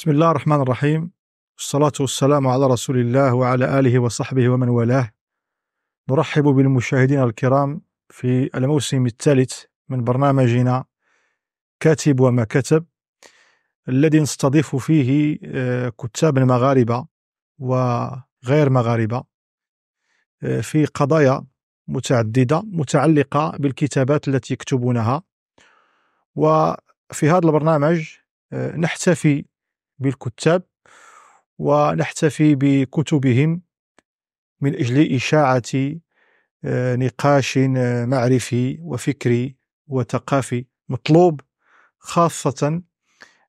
بسم الله الرحمن الرحيم والصلاة والسلام على رسول الله وعلى آله وصحبه ومن والاه نرحب بالمشاهدين الكرام في الموسم الثالث من برنامجنا كاتب وما كتب الذي نستضيف فيه آه، كتاب المغاربة وغير مغاربة آه، في قضايا متعددة متعلقة بالكتابات التي يكتبونها وفي هذا البرنامج آه، نحتفي بالكتاب ونحتفي بكتبهم من أجل إشاعة آه، نقاش آه، معرفي وفكري وثقافي مطلوب خاصة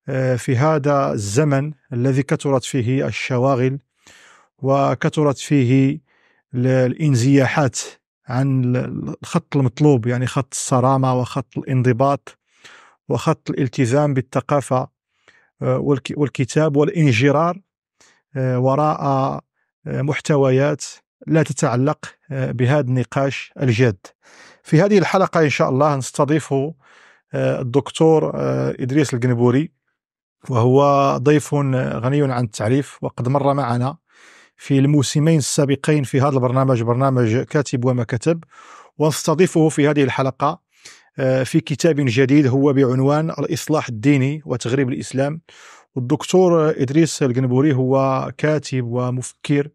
آه، في هذا الزمن الذي كثرت فيه الشواغل وكثرت فيه الانزياحات عن الخط المطلوب يعني خط الصرامة وخط الانضباط وخط الالتزام بالثقافة آه، والكتاب والانجرار آه، وراء آه، محتويات لا تتعلق بهذا النقاش الجاد في هذه الحلقة إن شاء الله نستضيف الدكتور إدريس القنبوري وهو ضيف غني عن التعريف وقد مر معنا في الموسمين السابقين في هذا البرنامج برنامج كاتب وما كتب ونستضيفه في هذه الحلقة آه، في كتاب جديد هو بعنوان الإصلاح الديني وتغريب الإسلام والدكتور إدريس القنبوري هو كاتب ومفكر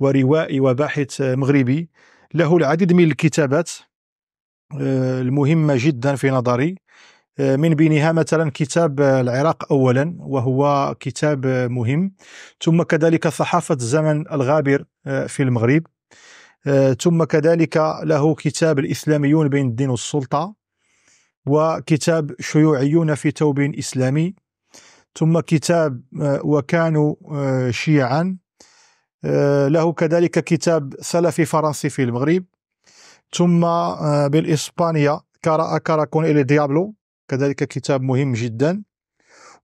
وروائي وباحث مغربي له العديد من الكتابات آه، المهمة جدا في نظري آه، من بينها مثلا كتاب العراق اولا وهو كتاب مهم ثم كذلك صحافه الزمن الغابر في المغرب ثم كذلك له كتاب الاسلاميون بين الدين والسلطه وكتاب شيوعيون في توب إسلامي ثم كتاب آه، وكانوا آه، شيعا آه، له كذلك كتاب سلفي فرنسي في المغرب ثم بالإسبانيا كارا كاراكون إلي ديابلو كذلك كتاب مهم جدا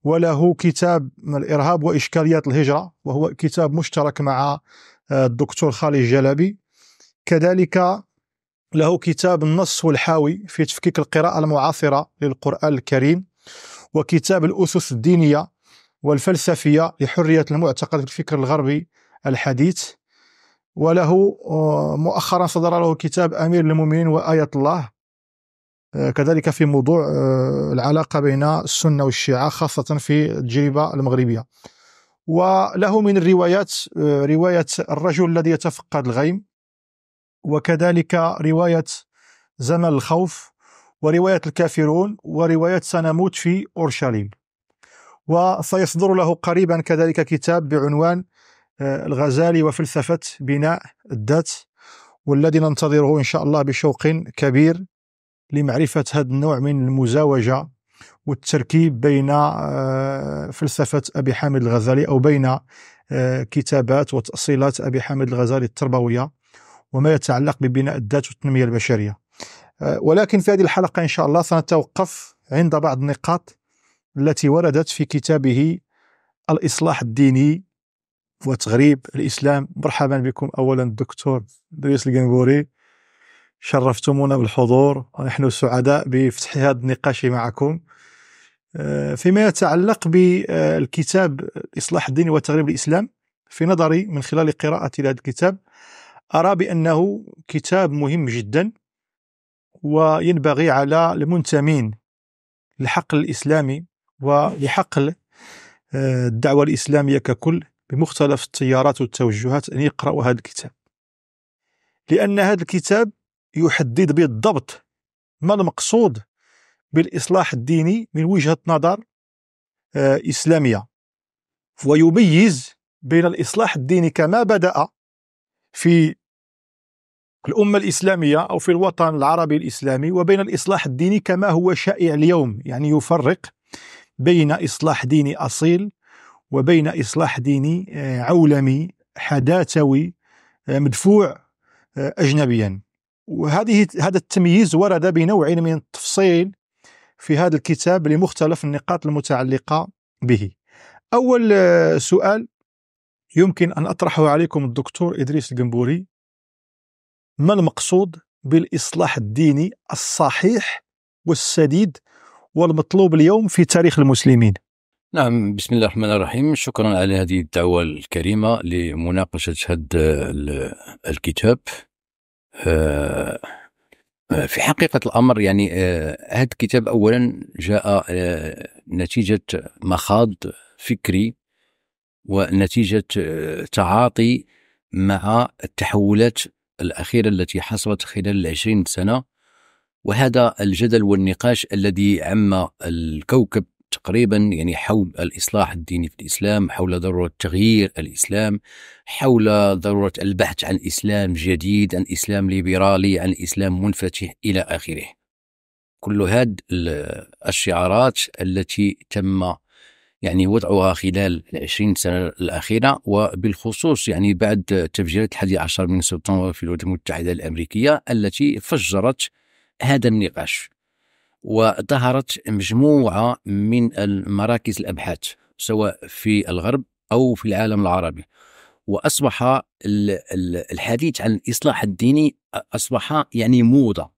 وله كتاب الإرهاب وإشكاليات الهجرة وهو كتاب مشترك مع الدكتور خالد جلبي كذلك له كتاب النص والحاوي في تفكيك القراءة المعاصرة للقرآن الكريم وكتاب الأسس الدينية والفلسفية لحرية المعتقد في الفكر الغربي الحديث وله آه، مؤخرا صدر له كتاب أمير المؤمنين وآية الله آه، كذلك في موضوع آه، العلاقة بين السنة والشيعة خاصة في التجربة المغربية وله من الروايات رواية الرجل الذي يتفقد الغيم وكذلك رواية زمن الخوف ورواية الكافرون ورواية سنموت في أورشليم وسيصدر له قريبا كذلك كتاب بعنوان آه، الغزالي وفلسفة بناء الذات والذي ننتظره إن شاء الله بشوق كبير لمعرفة هذا النوع من المزاوجة والتركيب بين آه، فلسفة أبي حامد الغزالي أو بين آه، كتابات وتأصيلات أبي حامد الغزالي التربوية وما يتعلق ببناء الذات والتنمية البشرية آه، ولكن في هذه الحلقة إن شاء الله سنتوقف عند بعض النقاط التي وردت في كتابه الإصلاح الديني وتغريب الإسلام مرحبا بكم أولا الدكتور دريس القنبوري شرفتمونا بالحضور ونحن سعداء بفتح هذا النقاش معكم آه، فيما يتعلق بالكتاب الإصلاح الديني وتغريب الإسلام في نظري من خلال قراءتي لهذا الكتاب أرى بأنه كتاب مهم جدا وينبغي على المنتمين لحق الإسلامي ولحق آه، الدعوة الإسلامية ككل بمختلف التيارات والتوجهات أن يقرأوا هذا الكتاب لأن هذا الكتاب يحدد بالضبط ما المقصود بالإصلاح الديني من وجهة نظر آه، إسلامية ويميز بين الإصلاح الديني كما بدأ في الأمة الإسلامية أو في الوطن العربي الإسلامي وبين الإصلاح الديني كما هو شائع اليوم يعني يفرق بين إصلاح ديني أصيل وبين إصلاح ديني آه، عولمي حداثوي آه، مدفوع آه، أجنبيا وهذه هذا التمييز ورد بنوع من التفصيل في هذا الكتاب لمختلف النقاط المتعلقة به أول سؤال يمكن أن أطرحه عليكم الدكتور إدريس القنبوري ما المقصود بالإصلاح الديني الصحيح والسديد والمطلوب اليوم في تاريخ المسلمين نعم بسم الله الرحمن الرحيم شكرا على هذه الدعوة الكريمة لمناقشة هذا الكتاب آه، آه، في حقيقة الأمر يعني آه، هذا الكتاب أولا جاء نتيجة مخاض فكري ونتيجة تعاطي مع التحولات الأخيرة التي حصلت خلال العشرين سنة وهذا الجدل والنقاش الذي عم الكوكب تقريبا يعني حول الإصلاح الديني في الإسلام حول ضرورة تغيير الإسلام حول ضرورة البحث عن إسلام جديد عن إسلام ليبرالي عن إسلام منفتح إلى آخره كل هذه الشعارات التي تم يعني وضعها خلال العشرين سنة الأخيرة وبالخصوص يعني بعد تفجيرات الحادي عشر من سبتمبر في الولايات المتحدة الأمريكية التي فجرت هذا النقاش وظهرت مجموعة من المراكز الأبحاث سواء في الغرب أو في العالم العربي وأصبح الحديث عن الإصلاح الديني أصبح يعني موضة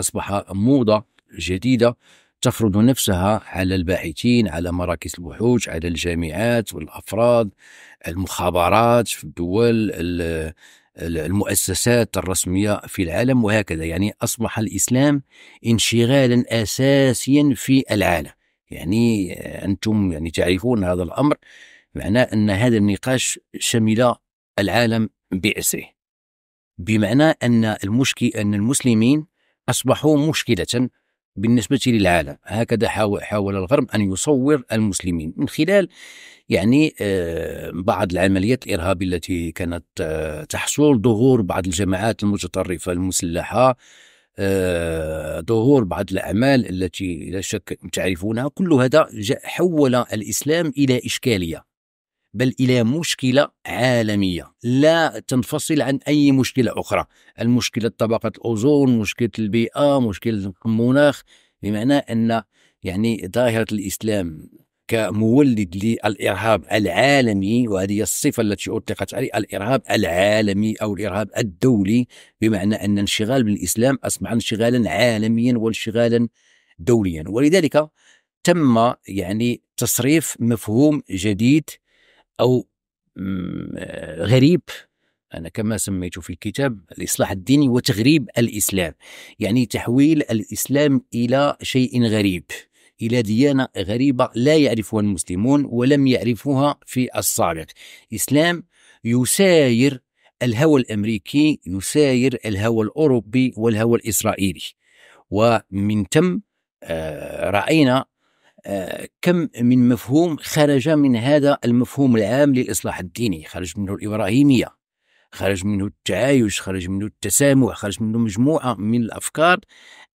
أصبح موضة جديدة تفرض نفسها على الباحثين على مراكز البحوث على الجامعات والافراد المخابرات في الدول المؤسسات الرسميه في العالم وهكذا يعني اصبح الاسلام انشغالا اساسيا في العالم يعني انتم يعني تعرفون هذا الامر معناه ان هذا النقاش شمل العالم باسره بمعنى ان المشكل ان المسلمين اصبحوا مشكله بالنسبة للعالم هكذا حاول الغرب أن يصور المسلمين من خلال يعني آه، بعض العمليات الإرهابية التي كانت آه، تحصل ظهور بعض الجماعات المتطرفة المسلحة آه، ظهور بعض الأعمال التي لا شك تعرفونها كل هذا حول الإسلام إلى إشكالية بل الى مشكله عالميه لا تنفصل عن اي مشكله اخرى المشكله طبقه الاوزون مشكله البيئه مشكله المناخ بمعنى ان يعني ظاهره الاسلام كمولد للارهاب العالمي وهذه الصفه التي اطلقت عليه الارهاب العالمي او الارهاب الدولي بمعنى ان انشغال بالاسلام اصبح انشغالا عالميا وانشغالا دوليا ولذلك تم يعني تصريف مفهوم جديد أو غريب أنا كما سميته في الكتاب الإصلاح الديني وتغريب الإسلام يعني تحويل الإسلام إلى شيء غريب إلى ديانة غريبة لا يعرفها المسلمون ولم يعرفوها في السابق إسلام يساير الهوى الأمريكي يساير الهوى الأوروبي والهوى الإسرائيلي ومن ثم آه، رأينا كم من مفهوم خرج من هذا المفهوم العام للإصلاح الديني خرج منه الإبراهيمية خرج منه التعايش خرج منه التسامح خرج منه مجموعة من الأفكار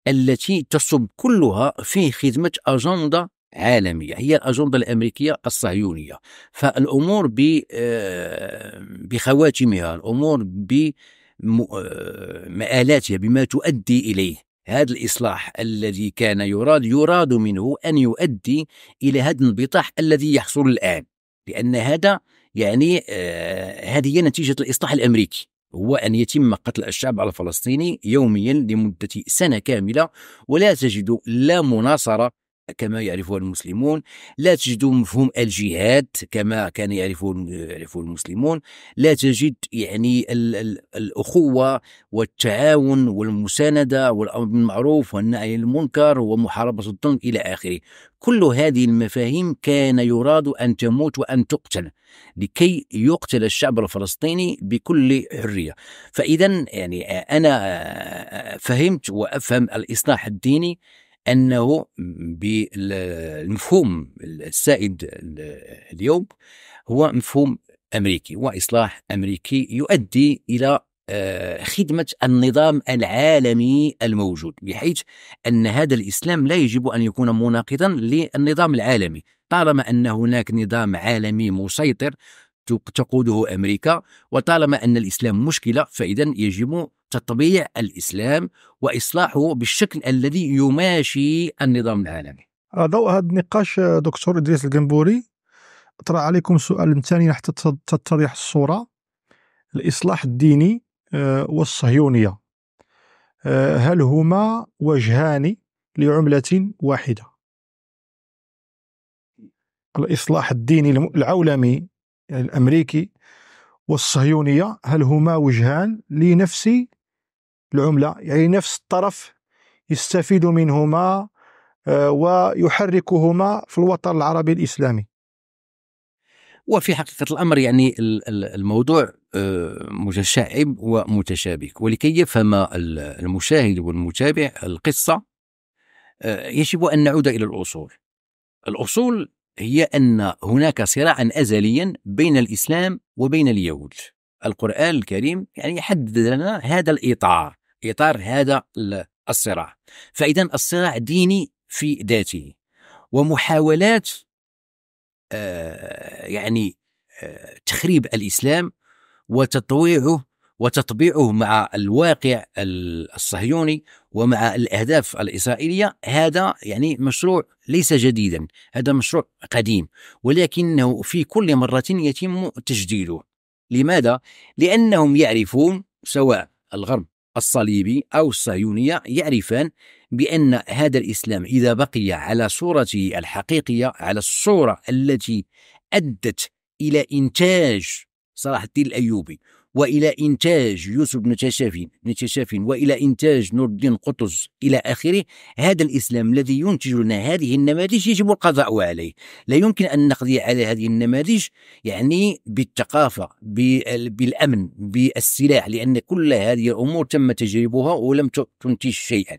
التي تصب كلها في خدمة أجندة عالمية هي الأجندة الأمريكية الصهيونية فالأمور آه، بخواتمها الأمور بمآلاتها آه، بما تؤدي إليه هذا الإصلاح الذي كان يراد يراد منه أن يؤدي إلى هذا الانبطاح الذي يحصل الآن لأن هذا يعني آه هذه هي نتيجة الإصلاح الأمريكي هو أن يتم قتل الشعب الفلسطيني يوميا لمدة سنة كاملة ولا تجد لا مناصرة كما يعرفها المسلمون لا تجد مفهوم الجهاد كما كان يعرفه يعرفه المسلمون لا تجد يعني الأخوة والتعاون والمساندة والأمر بالمعروف والنهي عن المنكر ومحاربة الظلم إلى آخره كل هذه المفاهيم كان يراد أن تموت وأن تقتل لكي يقتل الشعب الفلسطيني بكل حرية فإذا يعني أنا فهمت وأفهم الإصلاح الديني انه بالمفهوم السائد اليوم هو مفهوم امريكي واصلاح امريكي يؤدي الى آه، خدمة النظام العالمي الموجود بحيث أن هذا الإسلام لا يجب أن يكون مناقضا للنظام العالمي طالما أن هناك نظام عالمي مسيطر تقوده امريكا وطالما ان الاسلام مشكله فاذا يجب تطبيع الاسلام واصلاحه بالشكل الذي يماشي النظام العالمي. ضوء هذا النقاش دكتور ادريس الجنبوري اطرح عليكم سؤال ثاني حتى تتضح الصوره الاصلاح الديني آه، والصهيونيه آه، هل هما وجهان لعمله واحده؟ الاصلاح الديني العولمي يعني الأمريكي والصهيونية هل هما وجهان لنفس العملة يعني نفس الطرف يستفيد منهما آه، ويحركهما في الوطن العربي الإسلامي وفي حقيقة الأمر يعني الموضوع آه، متشعب ومتشابك ولكي يفهم المشاهد والمتابع القصة آه، يجب أن نعود إلى الأصول الأصول هي أن هناك صراعا أزليا بين الإسلام وبين اليهود القرآن الكريم يعني يحدد لنا هذا الإطار إطار هذا الصراع فإذا الصراع ديني في ذاته ومحاولات آه يعني آه تخريب الإسلام وتطويعه وتطبيعه مع الواقع الصهيوني ومع الاهداف الاسرائيليه هذا يعني مشروع ليس جديدا هذا مشروع قديم ولكنه في كل مره يتم تجديده لماذا لانهم يعرفون سواء الغرب الصليبي او الصهيونيه يعرفان بان هذا الاسلام اذا بقي على صورته الحقيقيه على الصوره التي ادت الى انتاج صلاح الدين الايوبي والى انتاج يوسف بن تشافين بن تشافين والى انتاج نور الدين قطز الى اخره هذا الاسلام الذي ينتج لنا هذه النماذج يجب القضاء عليه لا يمكن ان نقضي على هذه النماذج يعني بالثقافه بالامن بالسلاح لان كل هذه الامور تم تجربها ولم تنتج شيئا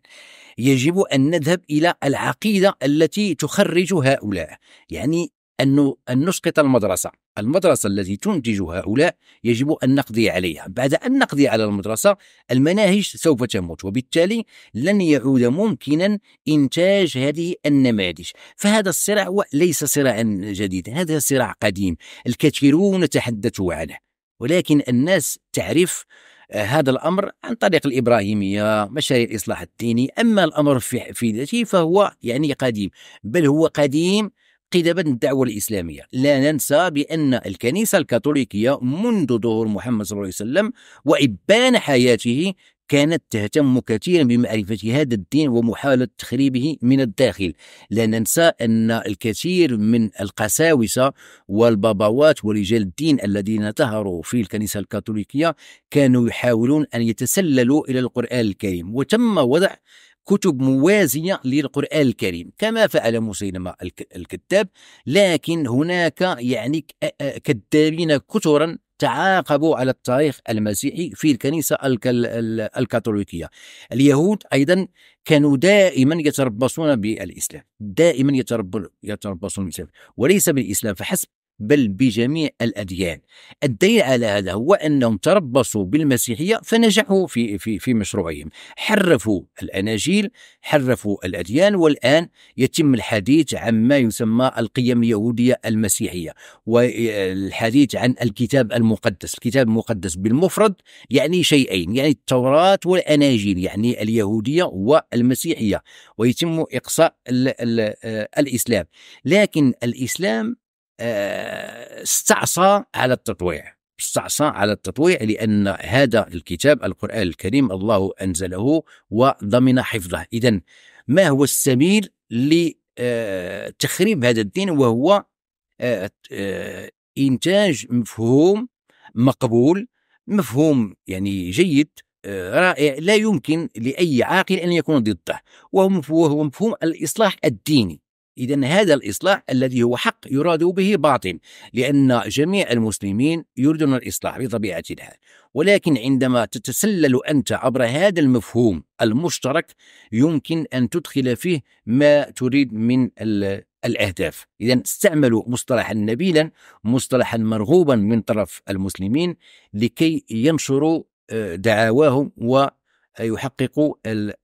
يجب ان نذهب الى العقيده التي تخرج هؤلاء يعني أن أن نسقط المدرسة المدرسة التي تنتج هؤلاء يجب أن نقضي عليها بعد أن نقضي على المدرسة المناهج سوف تموت وبالتالي لن يعود ممكنا إنتاج هذه النماذج فهذا الصراع ليس صراعا جديدا هذا صراع قديم الكثيرون تحدثوا عنه ولكن الناس تعرف آه، هذا الامر عن طريق الابراهيميه مشاريع الاصلاح الديني اما الامر في ذاته فهو يعني قديم بل هو قديم قدما الدعوة الإسلامية لا ننسى بأن الكنيسة الكاثوليكية منذ ظهور محمد صلى الله عليه وسلم وإبان حياته كانت تهتم كثيرا بمعرفة هذا الدين ومحاولة تخريبه من الداخل لا ننسى أن الكثير من القساوسة والباباوات ورجال الدين الذين ظهروا في الكنيسة الكاثوليكية كانوا يحاولون أن يتسللوا إلى القرآن الكريم وتم وضع كتب موازية للقرآن الكريم كما فعل مسيلمة الكذاب لكن هناك يعني كذابين كثرا تعاقبوا على التاريخ المسيحي في الكنيسة الكاثوليكية اليهود أيضا كانوا دائما يتربصون بالإسلام دائما يتربصون بالإسلام وليس بالإسلام فحسب بل بجميع الأديان الدليل على هذا هو أنهم تربصوا بالمسيحية فنجحوا في, في, في مشروعهم حرفوا الأناجيل حرفوا الأديان والآن يتم الحديث عن ما يسمى القيم اليهودية المسيحية والحديث عن الكتاب المقدس الكتاب المقدس بالمفرد يعني شيئين يعني التوراة والأناجيل يعني اليهودية والمسيحية ويتم إقصاء الـ الـ آه، الإسلام لكن الإسلام آه، استعصى على التطويع استعصى على التطويع لأن هذا الكتاب القرآن الكريم الله أنزله وضمن حفظه إذا ما هو السبيل لتخريب آه، هذا الدين وهو آه، إنتاج مفهوم مقبول مفهوم يعني جيد رائع لا يمكن لأي عاقل أن يكون ضده وهو مفهوم الإصلاح الديني إذا هذا الإصلاح الذي هو حق يراد به باطل لأن جميع المسلمين يريدون الإصلاح بطبيعة الحال ولكن عندما تتسلل أنت عبر هذا المفهوم المشترك يمكن أن تدخل فيه ما تريد من الأهداف إذا استعملوا مصطلحا نبيلا مصطلحا مرغوبا من طرف المسلمين لكي ينشروا آه، دعواهم و يحققوا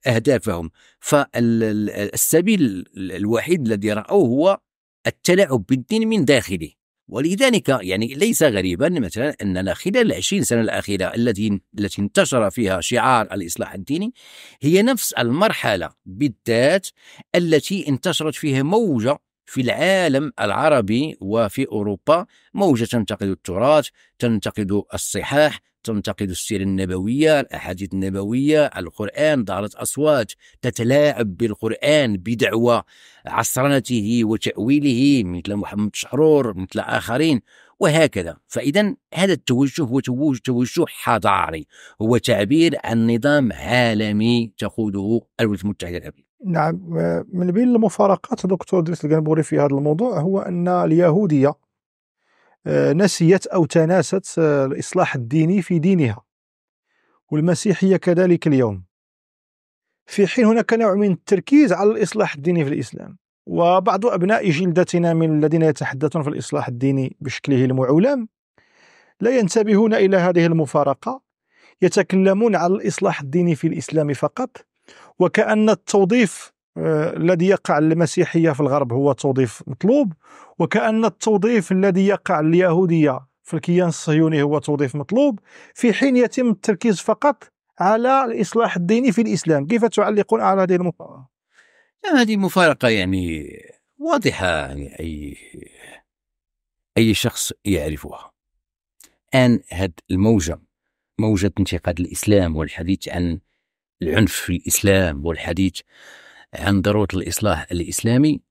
أهدافهم فالسبيل الوحيد الذي رأوه هو التلاعب بالدين من داخله ولذلك يعني ليس غريبا مثلا اننا خلال 20 سنه الاخيره التي التي انتشر فيها شعار الاصلاح الديني هي نفس المرحله بالذات التي انتشرت فيها موجه في العالم العربي وفي اوروبا موجه تنتقد التراث، تنتقد الصحاح، تنتقد السيرة النبوية الأحاديث النبوية القرآن ظهرت أصوات تتلاعب بالقرآن بدعوى عصرنته وتأويله مثل محمد شحرور مثل آخرين وهكذا فإذا هذا التوجه هو توجه حضاري هو تعبير عن نظام عالمي تقوده الولايات المتحدة الأمريكية نعم آه، من بين المفارقات دكتور دريس القنبوري في هذا الموضوع هو أن اليهودية آه، نسيت أو تناست آه، الإصلاح الديني في دينها والمسيحية كذلك اليوم في حين هناك نوع من التركيز على الإصلاح الديني في الإسلام وبعض أبناء جلدتنا من الذين يتحدثون في الإصلاح الديني بشكله المعولم لا ينتبهون إلى هذه المفارقة يتكلمون على الإصلاح الديني في الإسلام فقط وكأن التوظيف آه، الذي يقع للمسيحية في الغرب هو توظيف مطلوب وكأن التوظيف الذي يقع اليهودية في الكيان الصهيوني هو توظيف مطلوب في حين يتم التركيز فقط على الإصلاح الديني في الإسلام كيف تعلقون على هذه المفارقة؟ هذه مفارقة يعني واضحة يعني أي أي شخص يعرفها الآن هذه الموجة موجة انتقاد الإسلام والحديث عن العنف في الإسلام والحديث عن ضرورة الإصلاح الإسلامي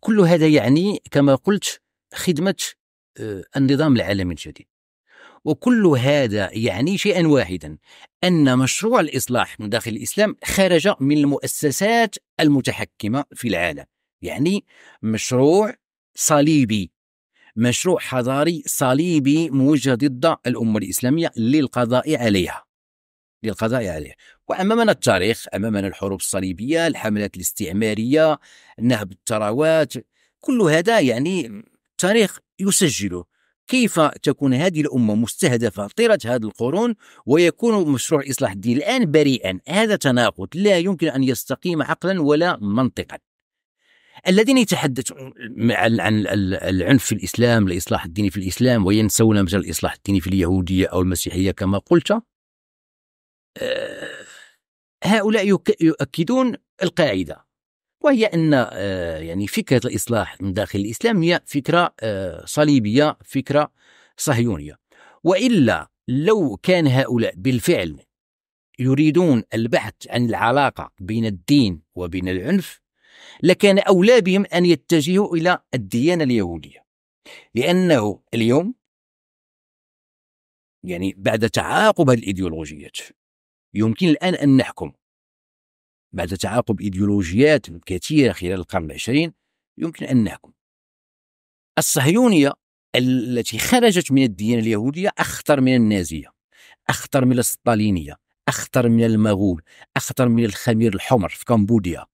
كل هذا يعني كما قلت خدمة آه، النظام العالمي الجديد وكل هذا يعني شيئا واحدا أن مشروع الإصلاح من داخل الإسلام خرج من المؤسسات المتحكمة في العالم يعني مشروع صليبي مشروع حضاري صليبي موجه ضد الأمة الإسلامية للقضاء عليها للقضاء عليها وأمامنا التاريخ أمامنا الحروب الصليبية الحملات الاستعمارية نهب الثروات كل هذا يعني تاريخ يسجله كيف تكون هذه الأمة مستهدفة طيلة هذه القرون ويكون مشروع إصلاح الدين الآن بريئا هذا تناقض لا يمكن أن يستقيم عقلا ولا منطقا الذين يتحدثون عن العنف في الاسلام، الاصلاح الديني في الاسلام وينسون مثلا الاصلاح الديني في اليهوديه او المسيحيه كما قلت. آه، هؤلاء يؤكدون القاعدة وهي أن آه، يعني فكرة الإصلاح من داخل الإسلام هي فكرة آه، صليبية فكرة صهيونية وإلا لو كان هؤلاء بالفعل يريدون البحث عن العلاقة بين الدين وبين العنف لكان أولى بهم أن يتجهوا إلى الديانة اليهودية لأنه اليوم يعني بعد تعاقب هذه الإيديولوجيات يمكن الآن أن نحكم بعد تعاقب إيديولوجيات كثيرة خلال القرن العشرين يمكن أن نحكم الصهيونية التي خرجت من الديانة اليهودية أخطر من النازية أخطر من الستالينية أخطر من المغول أخطر من الخمير الحمر في كمبوديا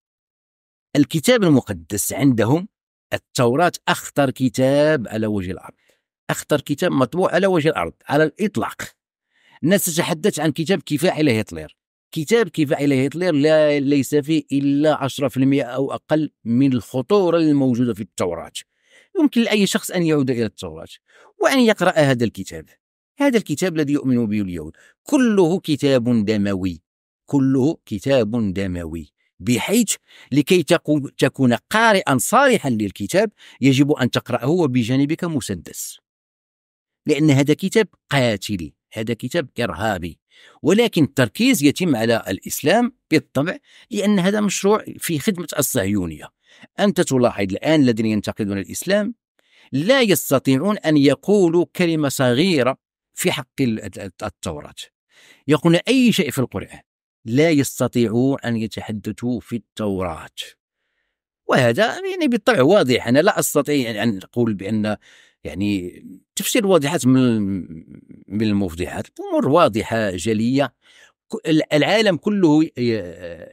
الكتاب المقدس عندهم التوراة أخطر كتاب على وجه الأرض أخطر كتاب مطبوع على وجه الأرض على الإطلاق الناس تتحدث عن كتاب كفاح الى هتلر كتاب كيف عمل هتلر لا ليس فيه إلا 10% أو أقل من الخطورة الموجودة في التوراة يمكن لأي شخص أن يعود إلى التوراة وأن يقرأ هذا الكتاب هذا الكتاب الذي يؤمن به اليهود كله كتاب دموي كله كتاب دموي بحيث لكي تكون قارئا صالحا للكتاب يجب أن تقرأه وبجانبك مسدس لأن هذا كتاب قاتل هذا كتاب إرهابي ولكن التركيز يتم على الإسلام بالطبع لأن هذا مشروع في خدمة الصهيونية أنت تلاحظ الآن الذين ينتقدون الإسلام لا يستطيعون أن يقولوا كلمة صغيرة في حق التوراة يقولون أي شيء في القرآن لا يستطيعوا أن يتحدثوا في التوراة وهذا يعني بالطبع واضح أنا لا أستطيع أن أقول بأن يعني تفسير واضحات من من المفضحات امور واضحه جليه العالم كله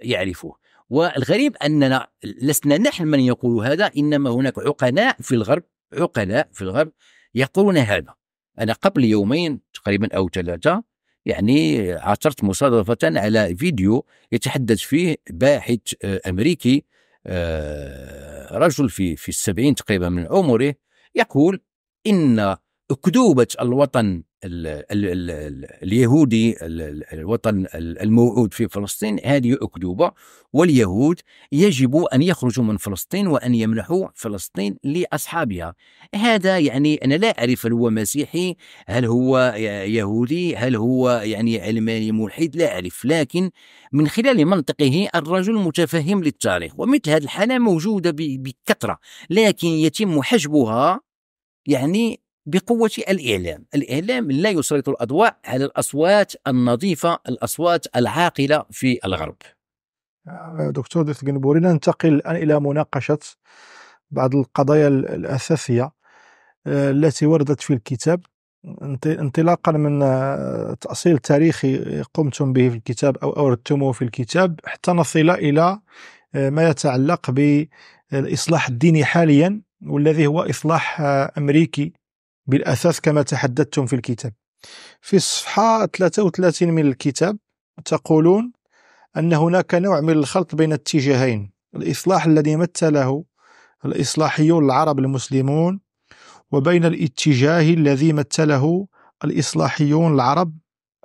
يعرفه والغريب اننا لسنا نحن من يقول هذا انما هناك عقلاء في الغرب عقلاء في الغرب يقولون هذا انا قبل يومين تقريبا او ثلاثه يعني عثرت مصادفه على فيديو يتحدث فيه باحث آه، امريكي آه، رجل في في السبعين تقريبا من عمره يقول ان اكذوبه الوطن الـ الـ الـ الـ اليهودي الـ الوطن الموعود في فلسطين هذه اكذوبه واليهود يجب ان يخرجوا من فلسطين وان يمنحوا فلسطين لاصحابها هذا يعني انا لا اعرف هل هو مسيحي هل هو يهودي هل هو يعني علماني ملحد لا اعرف لكن من خلال منطقه الرجل متفهم للتاريخ ومثل هذه الحاله موجوده بكثره لكن يتم حجبها يعني بقوة الإعلام الإعلام لا يسلط الأضواء على الأصوات النظيفة الأصوات العاقلة في الغرب آه، دكتور جنبوري ننتقل الآن إلى مناقشة بعض القضايا الأساسية آه، التي وردت في الكتاب انطلاقا من آه، تأصيل تاريخي قمتم به في الكتاب أو أوردتموه في الكتاب حتى نصل إلى ما يتعلق بالإصلاح الديني حاليا والذي هو إصلاح آه، أمريكي بالأساس كما تحدثتم في الكتاب في الصفحة 33 من الكتاب تقولون أن هناك نوع من الخلط بين اتجاهين الإصلاح الذي مثله الإصلاحيون العرب المسلمون وبين الاتجاه الذي مثله الإصلاحيون العرب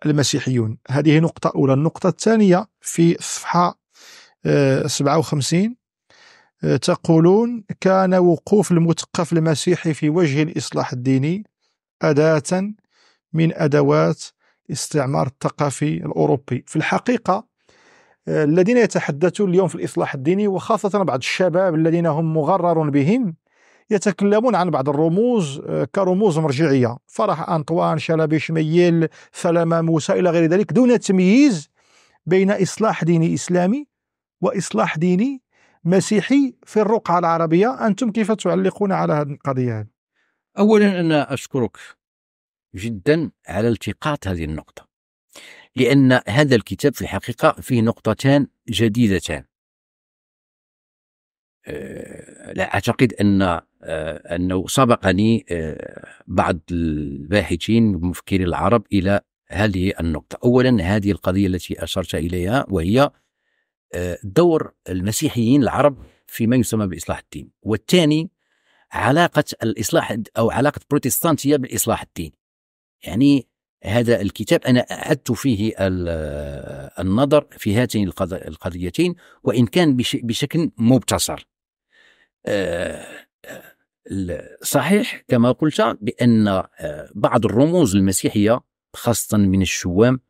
المسيحيون هذه نقطة أولى النقطة الثانية في صفحة 57 آه، تقولون كان وقوف المثقف المسيحي في وجه الإصلاح الديني أداة من أدوات الاستعمار الثقافي الأوروبي في الحقيقة آه، الذين يتحدثون اليوم في الإصلاح الديني وخاصة بعض الشباب الذين هم مغرر بهم يتكلمون عن بعض الرموز آه، كرموز مرجعية فرح أنطوان شلبي شميل سلامة موسى إلى غير ذلك دون تمييز بين إصلاح ديني إسلامي وإصلاح ديني مسيحي في الرقعة العربية أنتم كيف تعلقون على هذه القضية هذه؟ أولا أنا أشكرك جدا على التقاط هذه النقطة لأن هذا الكتاب في الحقيقة فيه نقطتان جديدتان آه، لا أعتقد أن آه، أنه سبقني آه، بعض الباحثين المفكرين العرب إلى هذه النقطة أولا هذه القضية التي أشرت إليها وهي دور المسيحيين العرب فيما يسمى باصلاح الدين والثاني علاقه الاصلاح او علاقه البروتستانتيه بالاصلاح الدين يعني هذا الكتاب انا اعدت فيه النظر في هاتين القضيتين وان كان بشكل مبتصر آه، صحيح كما قلت بان آه، بعض الرموز المسيحيه خاصه من الشوام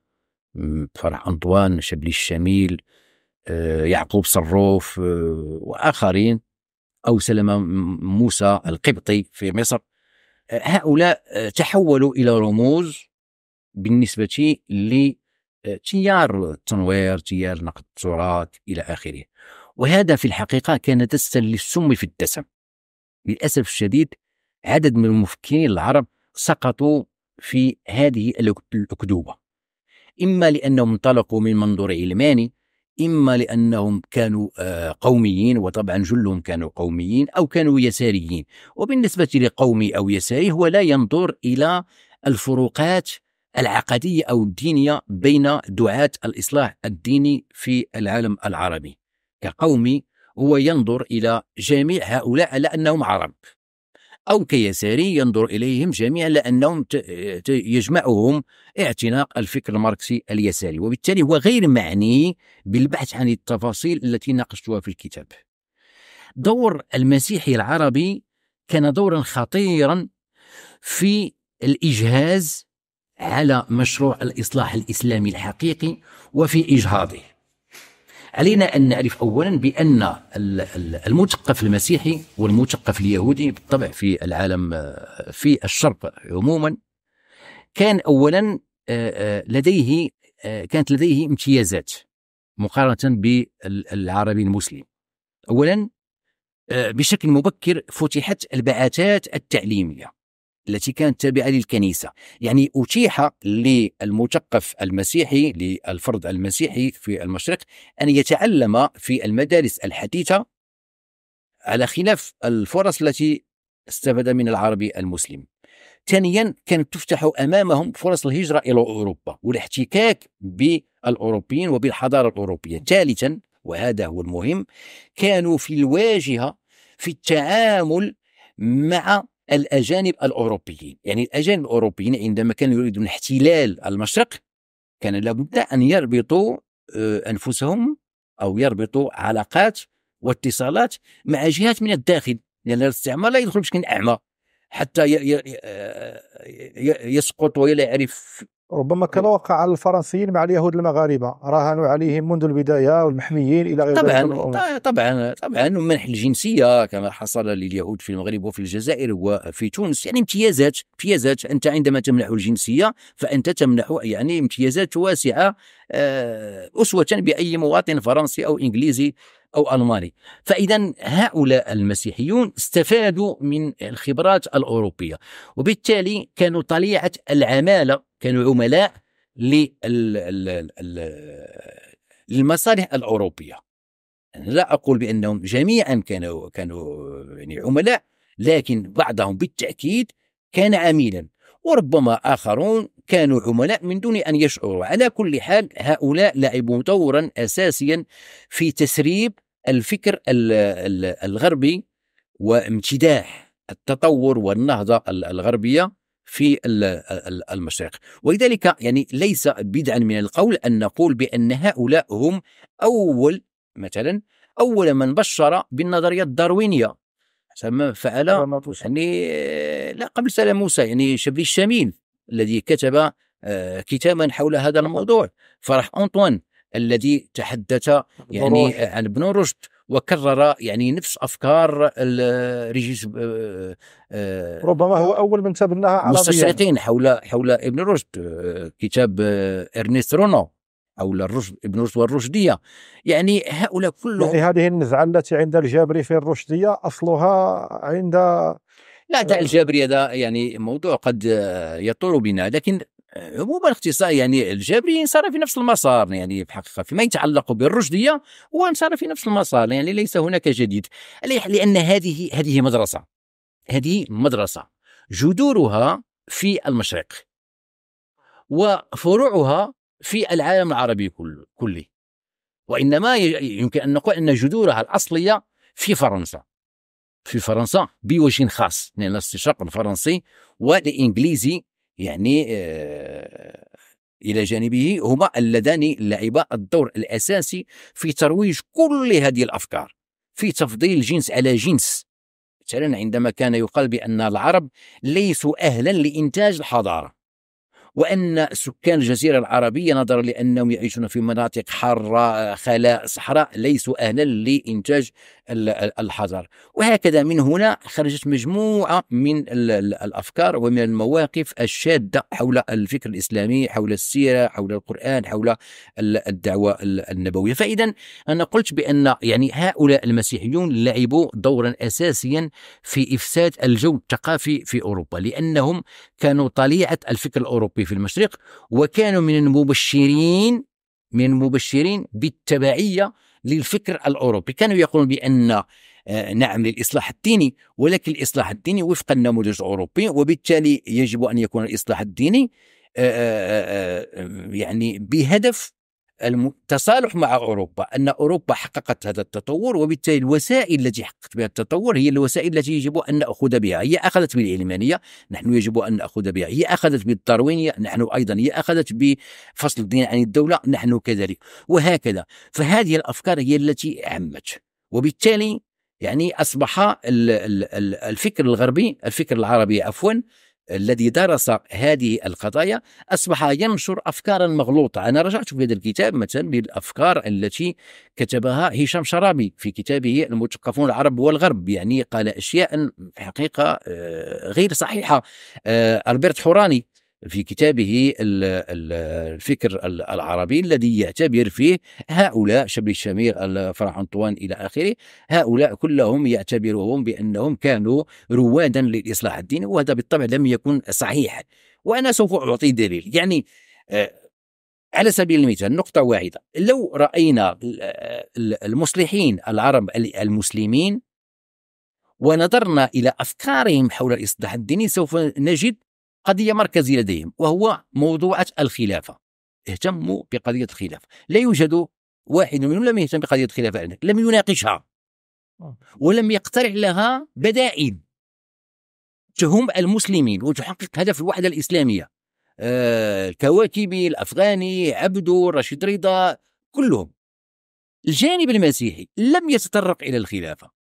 فرع انطوان شبلي الشميل آه، يعقوب صروف آه، واخرين او سلمة موسى القبطي في مصر آه، هؤلاء تحولوا الى رموز بالنسبه لتيار التنوير تيار نقد التراث الى اخره وهذا في الحقيقه كان دسا للسم في الدسم للاسف الشديد عدد من المفكرين العرب سقطوا في هذه الاكذوبه اما لانهم انطلقوا من منظور علماني إما لأنهم كانوا آه، قوميين وطبعا جلهم كانوا قوميين أو كانوا يساريين وبالنسبة لقومي أو يساري هو لا ينظر إلى الفروقات العقدية أو الدينية بين دعاة الإصلاح الديني في العالم العربي كقومي هو ينظر إلى جميع هؤلاء على أنهم عرب أو كيساري ينظر إليهم جميعا لأنهم يجمعهم اعتناق الفكر الماركسي اليساري وبالتالي هو غير معني بالبحث عن التفاصيل التي ناقشتها في الكتاب دور المسيحي العربي كان دورا خطيرا في الإجهاز على مشروع الإصلاح الإسلامي الحقيقي وفي إجهاضه علينا أن نعرف أولا بأن المثقف المسيحي والمثقف اليهودي بالطبع في العالم في الشرق عموما كان أولا آه، آه، لديه آه، كانت لديه امتيازات مقارنة بالعربي المسلم أولا بشكل مبكر فتحت البعثات التعليمية التي كانت تابعة للكنيسة يعني أتيح للمثقف المسيحي للفرد المسيحي في المشرق أن يتعلم في المدارس الحديثة على خلاف الفرص التي استفاد من العربي المسلم ثانيا كانت تفتح امامهم فرص الهجره الى اوروبا والاحتكاك بالاوروبيين وبالحضاره الاوروبيه ثالثا وهذا هو المهم كانوا في الواجهه في التعامل مع الأجانب الأوروبيين يعني الأجانب الأوروبيين عندما كانوا يريدون احتلال المشرق كان لابد أن يربطوا آه، أنفسهم أو يربطوا علاقات واتصالات مع جهات من الداخل لأن يعني الاستعمار لا يدخل بشكل أعمى حتى آه، يسقط ولا يعرف ربما كما إيه. وقع على الفرنسيين مع اليهود المغاربه راهنوا عليهم منذ البدايه والمحميين الى غير طبعا طبعا طبعا منح الجنسيه كما حصل لليهود في المغرب وفي الجزائر وفي تونس يعني امتيازات امتيازات انت عندما تمنح الجنسيه فانت تمنح يعني امتيازات واسعه آه، اسوه باي مواطن فرنسي او انجليزي او الماني فاذا هؤلاء المسيحيون استفادوا من الخبرات الاوروبيه وبالتالي كانوا طليعه العماله كانوا عملاء للمصالح الاوروبيه أنا لا اقول بانهم جميعا كانوا كانوا يعني عملاء لكن بعضهم بالتاكيد كان عميلا وربما اخرون كانوا عملاء من دون ان يشعروا على كل حال هؤلاء لعبوا دورا اساسيا في تسريب الفكر الغربي وامتداح التطور والنهضه الغربيه في المشرق ولذلك يعني ليس بدعا من القول أن نقول بأن هؤلاء هم أول مثلا أول من بشر بالنظرية الداروينية سما فعل يعني لا قبل سلام موسى يعني شبل الشامين الذي كتب آه، كتابا حول هذا الموضوع فرح أنطوان الذي تحدث يعني عن ابن رشد وكرر يعني نفس افكار ريجيس آه، آه، ربما هو اول من تبناها عربيا مستشرقين حول حول ابن رشد آه، كتاب ارنست رونو او الرشد ابن رشد والرشديه يعني هؤلاء كلهم يعني هذه النزعه التي عند الجابري في الرشديه اصلها عند لا دع الجابري هذا يعني موضوع قد يطول بنا لكن آه، عموما اختصاص يعني الجبري صار في نفس المسار يعني في الحقيقه فيما يتعلق بالرشديه هو صار في نفس المسار يعني ليس هناك جديد لان هذه هذه مدرسه هذه مدرسه جذورها في المشرق وفروعها في العالم العربي كله وانما يمكن ان نقول ان جذورها الاصليه في فرنسا في فرنسا بوجه خاص لان يعني الاستشراق الفرنسي والانجليزي يعني الى جانبه هما اللذان لعبا الدور الاساسي في ترويج كل هذه الافكار في تفضيل جنس على جنس مثلا عندما كان يقال بان العرب ليسوا اهلا لانتاج الحضاره وان سكان الجزيره العربيه نظرا لانهم يعيشون في مناطق حاره خلاء صحراء ليسوا اهلا لانتاج الحذر وهكذا من هنا خرجت مجموعة من الأفكار ومن المواقف الشادة حول الفكر الإسلامي حول السيرة حول القرآن حول الدعوة النبوية فإذا أنا قلت بأن يعني هؤلاء المسيحيون لعبوا دورا أساسيا في إفساد الجو الثقافي في أوروبا لأنهم كانوا طليعة الفكر الأوروبي في المشرق وكانوا من المبشرين من المبشرين بالتبعية للفكر الأوروبي كانوا يقولون بأن آه، نعم للإصلاح الديني ولكن الإصلاح الديني وفق النموذج الأوروبي وبالتالي يجب أن يكون الإصلاح الديني آه، آه، يعني بهدف التصالح مع اوروبا ان اوروبا حققت هذا التطور وبالتالي الوسائل التي حققت بها التطور هي الوسائل التي يجب ان ناخذ بها هي اخذت بالعلمانيه نحن يجب ان ناخذ بها هي اخذت بالداروينيه نحن ايضا هي اخذت بفصل الدين عن الدوله نحن كذلك وهكذا فهذه الافكار هي التي عمت وبالتالي يعني اصبح الفكر الغربي الفكر العربي عفوا الذي درس هذه القضايا أصبح ينشر أفكارا مغلوطة أنا رجعت في هذا الكتاب مثلا للأفكار التي كتبها هشام شرابي في كتابه المثقفون العرب والغرب يعني قال أشياء في حقيقة آه، غير صحيحة آه، ألبرت حوراني في كتابه الفكر العربي الذي يعتبر فيه هؤلاء شبل الشمير الفرح أنطوان إلى آخره هؤلاء كلهم يعتبرهم بأنهم كانوا روادا للإصلاح الديني وهذا بالطبع لم يكن صحيحا وأنا سوف أعطي دليل يعني آه، على سبيل المثال نقطة واحدة لو رأينا المصلحين العرب المسلمين ونظرنا إلى أفكارهم حول الإصلاح الديني سوف نجد قضية مركزية لديهم وهو موضوعة الخلافة اهتموا بقضية الخلافة لا يوجد واحد منهم لم يهتم بقضية الخلافة عندك لم يناقشها آه. ولم يقترح لها بدائل تهم المسلمين وتحقق هدف الوحدة الإسلامية آه الكواكبي الأفغاني عبدو رشيد رضا كلهم الجانب المسيحي لم يتطرق إلى الخلافة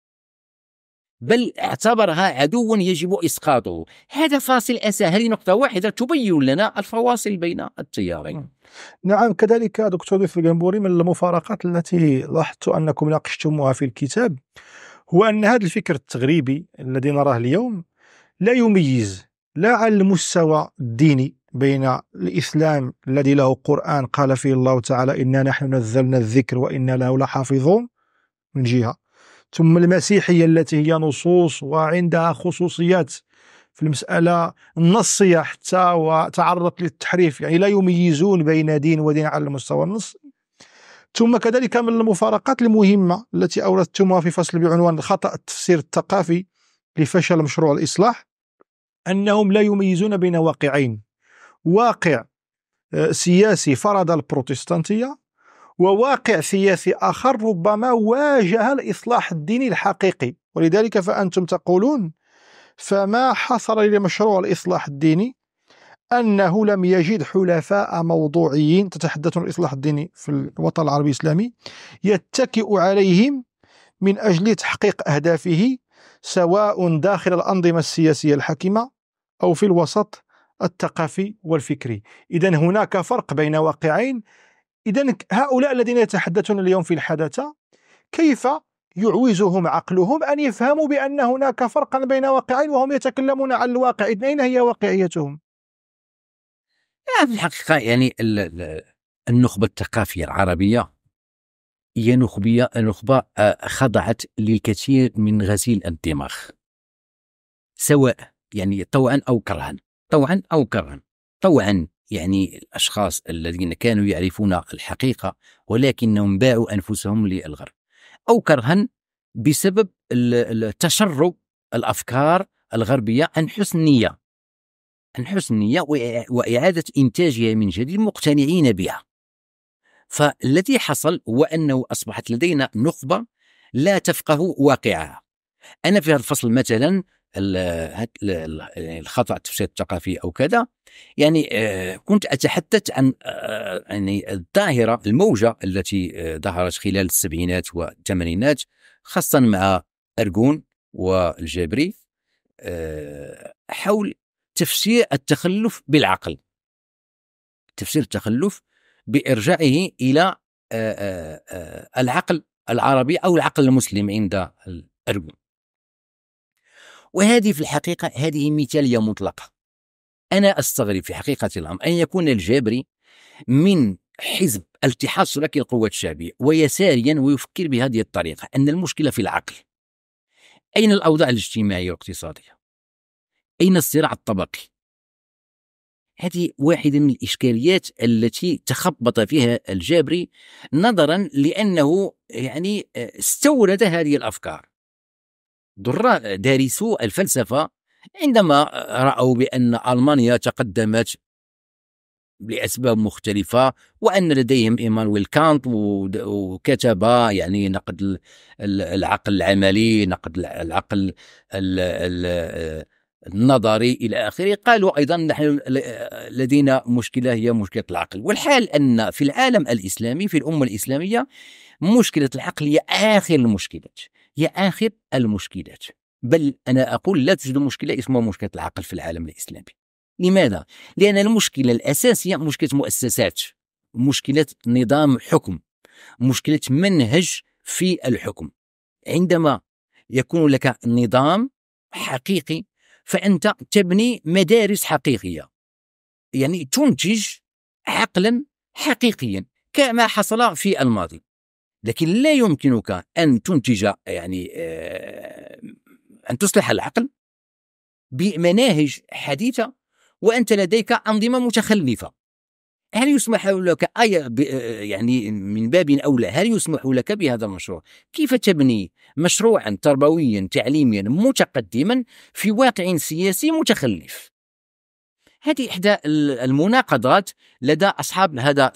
بل اعتبرها عدو يجب اسقاطه هذا فاصل اساسي هذه نقطه واحده تبين لنا الفواصل بين التيارين نعم كذلك دكتور في الجنبوري من المفارقات التي لاحظت انكم ناقشتموها في الكتاب هو ان هذا الفكر التغريبي الذي نراه اليوم لا يميز لا على المستوى الديني بين الاسلام الذي له قران قال فيه الله تعالى انا نحن نزلنا الذكر وانا له لحافظون من جهه ثم المسيحية التي هي نصوص وعندها خصوصيات في المسألة النصية حتى وتعرضت للتحريف يعني لا يميزون بين دين ودين على المستوى النص ثم كذلك من المفارقات المهمة التي أوردتمها في فصل بعنوان خطأ التفسير الثقافي لفشل مشروع الإصلاح أنهم لا يميزون بين واقعين واقع آه، سياسي فرض البروتستانتية وواقع سياسي آخر ربما واجه الإصلاح الديني الحقيقي ولذلك فأنتم تقولون فما حصل لمشروع الإصلاح الديني أنه لم يجد حلفاء موضوعيين تتحدث الإصلاح الديني في الوطن العربي الإسلامي يتكئ عليهم من أجل تحقيق أهدافه سواء داخل الأنظمة السياسية الحاكمة أو في الوسط الثقافي والفكري إذا هناك فرق بين واقعين إذا هؤلاء الذين يتحدثون اليوم في الحداثة كيف يعوزهم عقلهم أن يفهموا بأن هناك فرقا بين واقعين وهم يتكلمون عن الواقع إذن أين هي واقعيتهم؟ لا في الحقيقة يعني النخبة الثقافية العربية هي نخبية نخبة آه، خضعت للكثير من غسيل الدماغ سواء يعني طوعا أو كرها طوعا أو كرها طوعا يعني الأشخاص الذين كانوا يعرفون الحقيقة ولكنهم باعوا أنفسهم للغرب أو كرها بسبب تشرب الأفكار الغربية عن حسن نية عن حسن نية وإعادة إنتاجها من جديد مقتنعين بها فالذي حصل هو أنه أصبحت لدينا نخبة لا تفقه واقعها أنا في هذا الفصل مثلا يعني الخطا التفسير الثقافي او كذا يعني آه، كنت اتحدث عن آه، يعني الظاهره الموجه التي آه، ظهرت خلال السبعينات والثمانينات خاصه مع ارجون والجبري حول تفسير التخلف بالعقل تفسير التخلف بارجاعه الى العقل العربي او العقل المسلم عند ارجون وهذه في الحقيقة هذه مثالية مطلقة أنا أستغرب في حقيقة الأمر أن يكون الجابري من حزب التحاص لك القوة الشعبية ويساريا ويفكر بهذه الطريقة أن المشكلة في العقل أين الأوضاع الاجتماعية والاقتصادية أين الصراع الطبقي هذه واحدة من الإشكاليات التي تخبط فيها الجابري نظرا لأنه يعني آه، استورد هذه الأفكار دارسو الفلسفة عندما رأوا بأن ألمانيا تقدمت لأسباب مختلفة وأن لديهم إيمانويل كانت وكتب يعني نقد العقل العملي نقد العقل النظري إلى آخره قالوا أيضا نحن لدينا مشكلة هي مشكلة العقل والحال أن في العالم الإسلامي في الأمة الإسلامية مشكلة العقل هي آخر المشكلات هي آخر المشكلات بل أنا أقول لا توجد مشكلة اسمها مشكلة العقل في العالم الإسلامي لماذا؟ لأن المشكلة الأساسية مشكلة مؤسسات مشكلة نظام حكم مشكلة منهج في الحكم عندما يكون لك نظام حقيقي فأنت تبني مدارس حقيقية يعني تنتج عقلا حقيقيا كما حصل في الماضي لكن لا يمكنك أن تنتج يعني آه، أن تصلح العقل بمناهج حديثة وأنت لديك أنظمة متخلفة هل يسمح لك أي آه، يعني من باب أولى هل يسمح لك بهذا المشروع كيف تبني مشروعا تربويا تعليميا متقدما في واقع سياسي متخلف هذه إحدى المناقضات لدى أصحاب هذا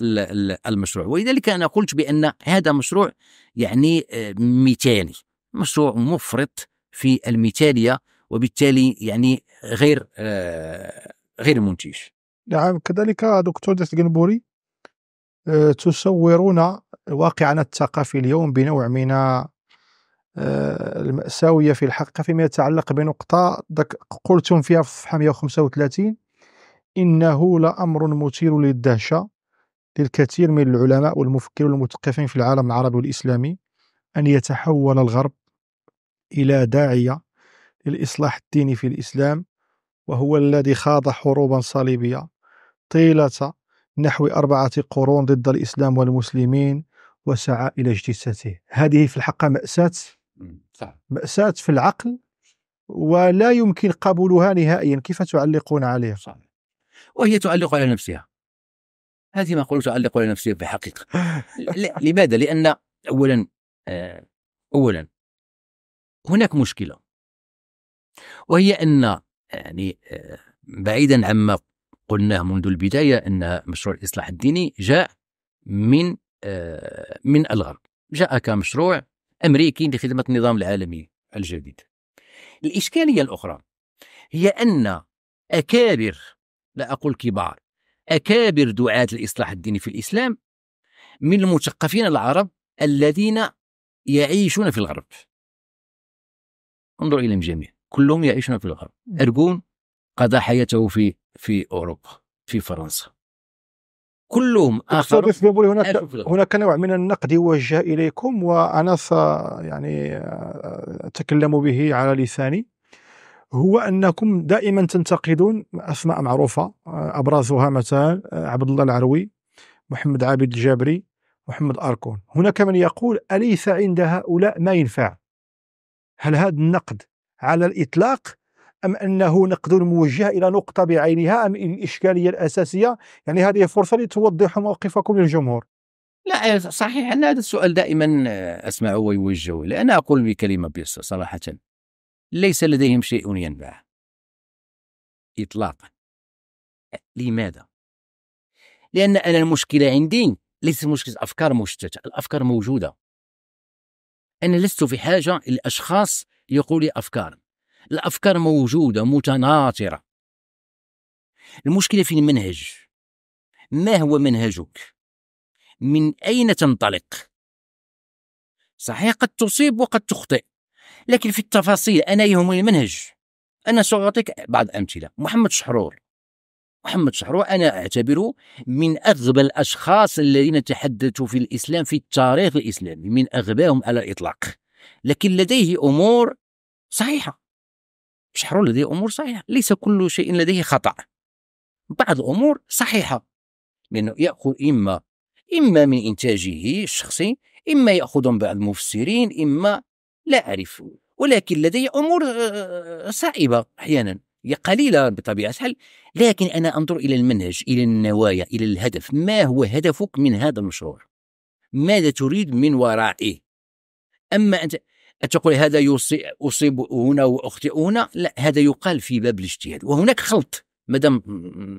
المشروع ولذلك أنا قلت بأن هذا مشروع يعني آه، مثالي مشروع مفرط في المثالية وبالتالي يعني غير آه، غير منتج نعم كذلك دكتور دات القنبوري آه، تصورون واقعنا الثقافي اليوم بنوع من المأساوية في الحقيقة فيما يتعلق بنقطة قلتم فيها في 135 إنه لأمر مثير للدهشة للكثير من العلماء والمفكرين والمثقفين في العالم العربي والإسلامي أن يتحول الغرب إلى داعية للإصلاح الديني في الإسلام وهو الذي خاض حروبا صليبية طيلة نحو أربعة قرون ضد الإسلام والمسلمين وسعى إلى اجتثاثه هذه في الحق مأساة مأساة في العقل ولا يمكن قبولها نهائيا كيف تعلقون عليه صحيح. وهي تعلق على نفسها هذه ما أقول تعلق على نفسها في الحقيقة لماذا؟ لأن أولا آه، أولا هناك مشكلة وهي أن يعني آه، بعيدا عما قلناه منذ البداية أن مشروع الإصلاح الديني جاء من آه، من الغرب جاء كمشروع أمريكي لخدمة النظام العالمي الجديد الإشكالية الأخرى هي أن أكابر لا أقول كبار أكابر دعاة الإصلاح الديني في الإسلام من المثقفين العرب الذين يعيشون في الغرب انظر إليهم جميع كلهم يعيشون في الغرب أرجون قضى حياته في في أوروبا في فرنسا كلهم اخر هناك هناك نوع من النقد يوجه اليكم وانا س يعني اتكلم به على لساني هو انكم دائما تنتقدون اسماء معروفه آه، ابرزها مثلا آه، عبد الله العروي محمد عابد الجابري محمد اركون هناك من يقول اليس عند هؤلاء ما ينفع هل هذا النقد على الاطلاق ام انه نقد موجه الى نقطه بعينها ام الاشكاليه الاساسيه يعني هذه فرصه لتوضح موقفكم للجمهور لا صحيح ان هذا السؤال دائما آه، اسمعه ويوجهه لان اقول بكلمه بيسر صراحه ليس لديهم شيء ينبع إطلاقا لماذا؟ لأن أنا المشكلة عندي ليس مشكلة أفكار مشتتة الأفكار موجودة أنا لست في حاجة لأشخاص يقول لي أفكار الأفكار موجودة متناثرة المشكلة في المنهج ما هو منهجك؟ من أين تنطلق؟ صحيح قد تصيب وقد تخطئ لكن في التفاصيل أنا يهمني المنهج أنا سأعطيك بعض الأمثلة محمد شحرور محمد شحرور أنا أعتبره من أغبى الأشخاص الذين تحدثوا في الإسلام في التاريخ الإسلامي من أغباهم على الإطلاق لكن لديه أمور صحيحة شحرور لديه أمور صحيحة ليس كل شيء لديه خطأ بعض الأمور صحيحة لأنه يأخذ إما إما من إنتاجه الشخصي إما يأخذ بعض المفسرين إما لا أعرف ولكن لدي أمور آه، آه، صعبة أحيانا هي قليلة بطبيعة الحال لكن أنا أنظر إلى المنهج إلى النوايا إلى الهدف ما هو هدفك من هذا المشروع ماذا تريد من ورائه أما أنت تقول هذا أصيب هنا وأخطئ هنا لا هذا يقال في باب الاجتهاد وهناك خلط مدام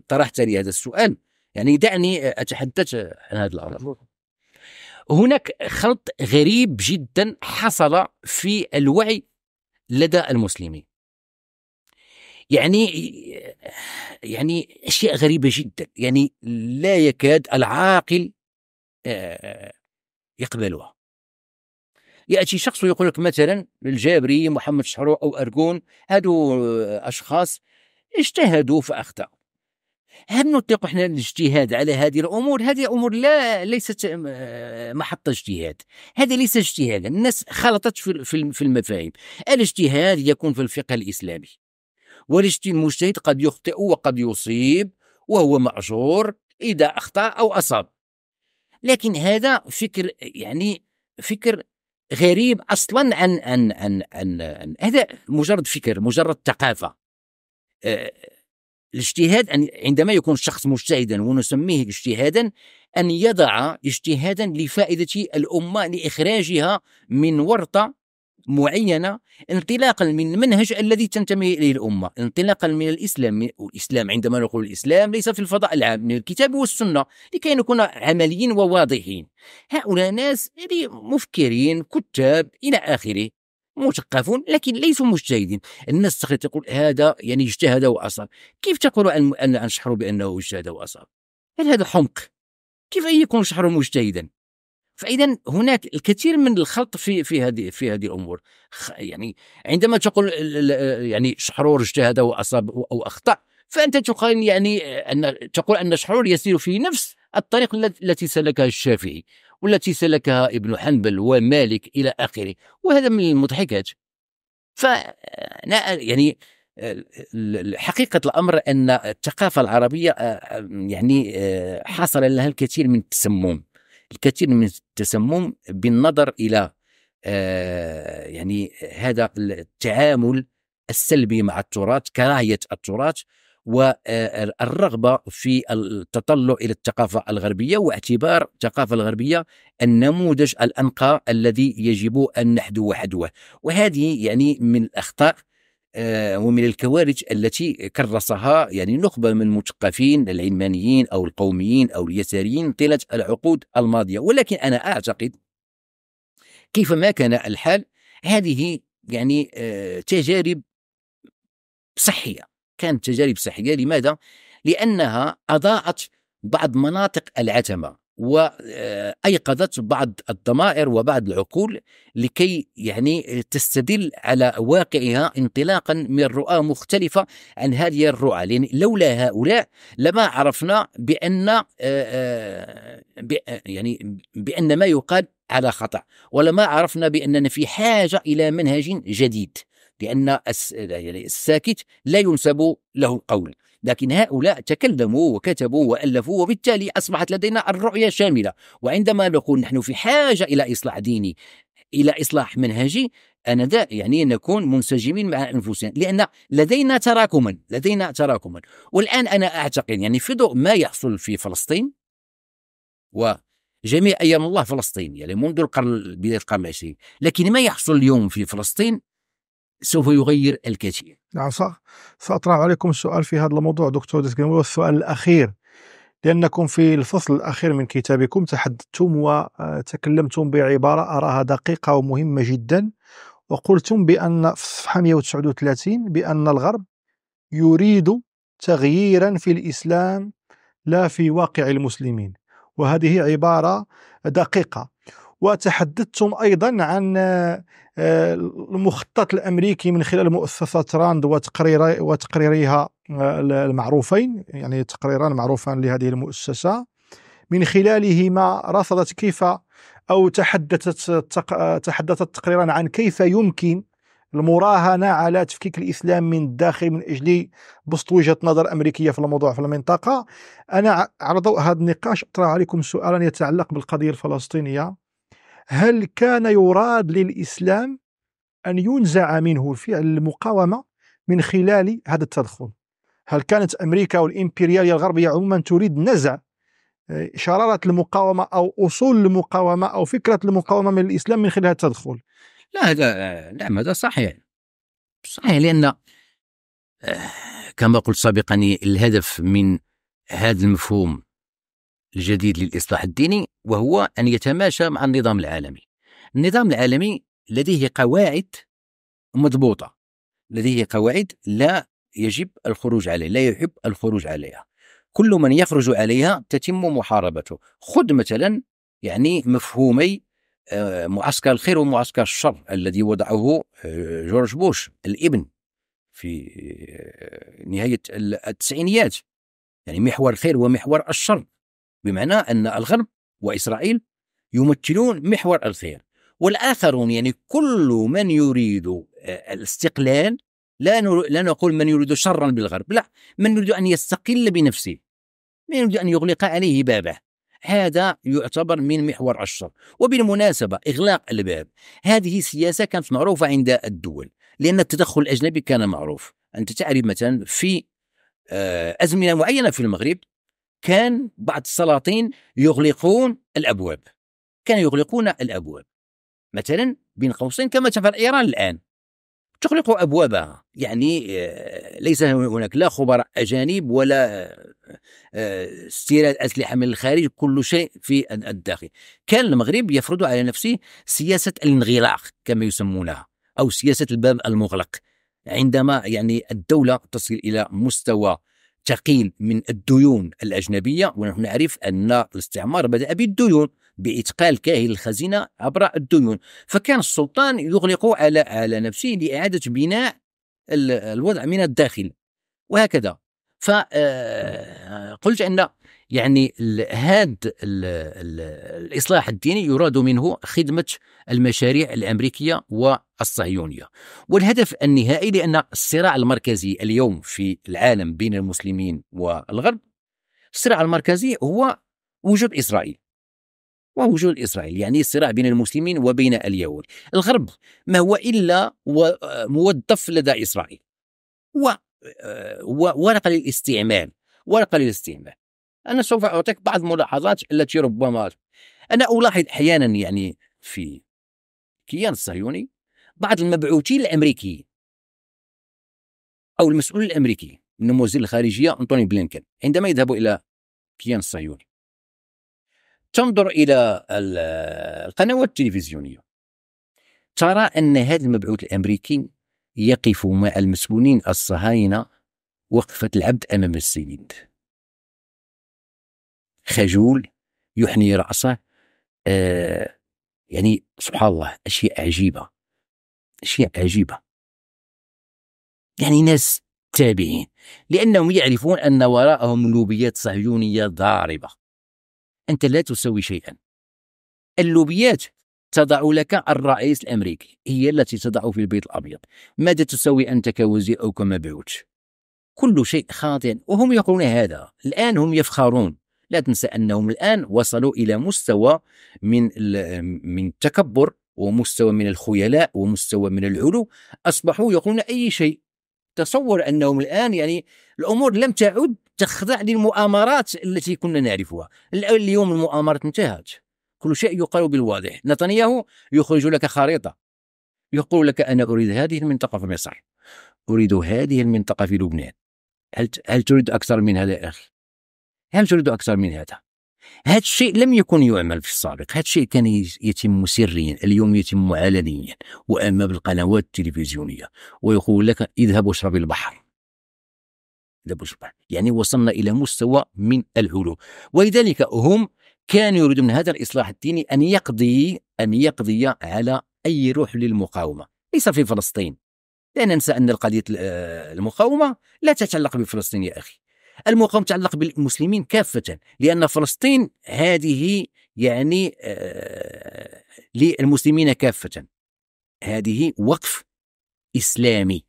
طرحت لي هذا السؤال يعني دعني أتحدث عن هذا الأمر هناك خلط غريب جدا حصل في الوعي لدى المسلمين يعني يعني اشياء غريبه جدا يعني لا يكاد العاقل آه، يقبلها ياتي شخص ويقول لك مثلا الجابري محمد شحرو او ارجون هادو اشخاص اجتهدوا فاخطاوا هل نطلق احنا الاجتهاد على هذه الامور؟ هذه امور لا ليست آه، محط اجتهاد، هذا ليس اجتهادا، الناس خلطت في المفاهيم، الاجتهاد يكون في الفقه الاسلامي. والمجتهد قد يخطئ وقد يصيب وهو مأجور إذا أخطأ أو أصاب. لكن هذا فكر يعني فكر غريب اصلا عن عن عن, عن, عن هذا مجرد فكر مجرد ثقافه آه، الاجتهاد أن عندما يكون الشخص مجتهدا ونسميه اجتهادا أن يضع اجتهادا لفائدة الأمة لإخراجها من ورطة معينة انطلاقا من المنهج الذي تنتمي إليه الأمة انطلاقا من الإسلام والإسلام عندما نقول الإسلام ليس في الفضاء العام من الكتاب والسنة لكي نكون عمليين وواضحين هؤلاء ناس يعني مفكرين كتاب إلى آخره مثقفون لكن ليسوا مجتهدين الناس تخلط تقول هذا يعني اجتهد واصاب كيف تقول ان ان, أن شحرو بانه اجتهد واصاب هل هذا حمق كيف ان يكون شحرو مجتهدا فاذا هناك الكثير من الخلط في في هذه في هذه الامور يعني عندما تقول يعني شحرور اجتهد واصاب او اخطا فانت تقول يعني ان تقول ان شحرور يسير في نفس الطريق التي سلكها الشافعي والتي سلكها ابن حنبل ومالك إلى آخره وهذا من المضحكات ف يعني حقيقة الأمر أن الثقافة العربية آه، آه، يعني آه، حصل لها الكثير من التسمم الكثير من التسمم بالنظر إلى يعني هذا التعامل السلبي مع التراث كراهية التراث والرغبة في التطلع إلى الثقافة الغربية واعتبار الثقافة الغربية النموذج الأنقى الذي يجب أن نحدو وحدوه وهذه يعني من الأخطاء آه، ومن الكوارث التي كرسها يعني نخبة من المثقفين العلمانيين أو القوميين أو اليساريين طيلة العقود الماضية ولكن أنا أعتقد كيفما كان الحال هذه يعني آه، تجارب صحية كانت تجارب صحية لماذا؟ لأنها أضاءت بعض مناطق العتمة وأيقظت آه، بعض الضمائر وبعض العقول لكي يعني تستدل على واقعها انطلاقا من رؤى مختلفة عن هذه الرؤى لأن لولا هؤلاء لما عرفنا بأن آه، آه، يعني بأن ما يقال على خطأ ولما عرفنا بأننا في حاجة إلى منهج جديد لأن يعني الساكت لا ينسب له قول لكن هؤلاء تكلموا وكتبوا وألفوا وبالتالي أصبحت لدينا الرؤية شاملة وعندما نقول نحن في حاجة إلى إصلاح ديني إلى إصلاح منهجي أنا انذاك يعني نكون منسجمين مع انفسنا لان لدينا تراكما لدينا تراكما والان انا اعتقد يعني في ضوء ما يحصل في فلسطين وجميع ايام الله فلسطين يعني منذ القرن بدايه القرن العشرين لكن ما يحصل اليوم في فلسطين سوف يغير الكثير نعم صح سأطرح عليكم السؤال في هذا الموضوع دكتور دسكين والسؤال الأخير لأنكم في الفصل الأخير من كتابكم تحدثتم وتكلمتم بعبارة أراها دقيقة ومهمة جدا وقلتم بأن في صفحة 139 بأن الغرب يريد تغييرا في الإسلام لا في واقع المسلمين وهذه عبارة دقيقة وتحدثتم ايضا عن آه، المخطط الامريكي من خلال مؤسسه راند وتقرير وتقريريها آه، المعروفين يعني تقريران معروفان لهذه المؤسسه من خلالهما رصدت كيف او تحدثت تحدثت تقريرا عن كيف يمكن المراهنة على تفكيك الإسلام من الداخل من أجل بسط وجهة نظر أمريكية في الموضوع في المنطقة أنا على ضوء هذا النقاش أطرح عليكم سؤالا يتعلق بالقضية الفلسطينية هل كان يراد للإسلام أن ينزع منه فعل المقاومة من خلال هذا التدخل هل كانت أمريكا والإمبريالية الغربية عموما تريد نزع آه، شرارة المقاومة أو أصول المقاومة أو فكرة المقاومة من الإسلام من خلال التدخل لا هذا آه، نعم هذا صحيح صحيح لأن آه، كما قلت سابقا الهدف من هذا المفهوم الجديد للإصلاح الديني وهو أن يتماشى مع النظام العالمي النظام العالمي لديه قواعد مضبوطة لديه قواعد لا يجب الخروج عليه لا يحب الخروج عليها كل من يخرج عليها تتم محاربته خذ مثلا يعني مفهومي آه، معسكر الخير ومعسكر الشر الذي وضعه آه، جورج بوش الابن في آه، نهاية التسعينيات يعني محور الخير ومحور الشر بمعنى أن الغرب وإسرائيل يمثلون محور الخير والآخرون يعني كل من يريد آه، الاستقلال لا لا نقول من يريد شرا بالغرب لا من يريد أن يستقل بنفسه من يريد أن يغلق عليه بابه هذا يعتبر من محور الشر وبالمناسبة إغلاق الباب هذه سياسة كانت معروفة عند الدول لأن التدخل الأجنبي كان معروف أنت تعرف مثلا في آه، أزمنة معينة في المغرب كان بعض السلاطين يغلقون الابواب كانوا يغلقون الابواب مثلا بين قوسين كما تفعل ايران الان تغلق ابوابها يعني آه، ليس هناك لا خبراء اجانب ولا آه، آه، استيراد اسلحه من الخارج كل شيء في الداخل كان المغرب يفرض على نفسه سياسه الانغلاق كما يسمونها او سياسه الباب المغلق عندما يعني الدوله تصل الى مستوى تقيل من الديون الأجنبية ونحن نعرف أن الاستعمار بدأ بالديون بإتقال كاهل الخزينة عبر الديون فكان السلطان يغلق على على نفسه لإعادة بناء الوضع من الداخل وهكذا فقلت آه، أن يعني هذا الإصلاح الديني يراد منه خدمة المشاريع الأمريكية والصهيونية والهدف النهائي لأن الصراع المركزي اليوم في العالم بين المسلمين والغرب الصراع المركزي هو وجود إسرائيل ووجود إسرائيل يعني الصراع بين المسلمين وبين اليهود الغرب ما هو إلا موظف لدى إسرائيل و ورقة للاستعمال ورقة للاستعمال أنا سوف أعطيك بعض الملاحظات التي ربما أنا ألاحظ أحيانا يعني في كيان الصهيوني بعض المبعوثين الأمريكيين أو المسؤول الأمريكي من وزير الخارجية أنتوني بلينكن عندما يذهب إلى كيان الصهيوني تنظر إلى القنوات التلفزيونية ترى أن هذا المبعوث الأمريكي يقف مع المسؤولين الصهاينة وقفة العبد أمام السيد خجول يحني رأسه آه يعني سبحان الله أشياء عجيبة أشياء عجيبة يعني ناس تابعين لأنهم يعرفون أن وراءهم لوبيات صهيونية ضاربة أنت لا تسوي شيئا اللوبيات تضع لك الرئيس الأمريكي هي التي تضع في البيت الأبيض ماذا تسوي أنت كوزير أو كمبعوث كل شيء خاطئ وهم يقولون هذا الآن هم يفخرون لا تنسى أنهم الآن وصلوا إلى مستوى من من التكبر ومستوى من الخيلاء ومستوى من العلو أصبحوا يقولون أي شيء تصور أنهم الآن يعني الأمور لم تعد تخضع للمؤامرات التي كنا نعرفها اليوم المؤامرة انتهت كل شيء يقال بالواضح نتنياهو يخرج لك خريطة يقول لك أنا أريد هذه المنطقة في مصر أريد هذه المنطقة في لبنان هل هل تريد أكثر من هذا يا أخي؟ هل تريد أكثر من هذا؟ هذا الشيء لم يكن يعمل في السابق هذا الشيء كان يتم سريا اليوم يتم علنيا وأما بالقنوات التلفزيونية ويقول لك اذهب واشرب البحر اذهب واشرب البحر يعني وصلنا إلى مستوى من العلو ولذلك هم كانوا يريدون هذا الإصلاح الديني أن يقضي أن يقضي على أي روح للمقاومة ليس في فلسطين لا ننسى أن القضية المقاومة لا تتعلق بفلسطين يا أخي المقاومه تتعلق بالمسلمين كافه لان فلسطين هذه يعني آه، للمسلمين كافه هذه وقف اسلامي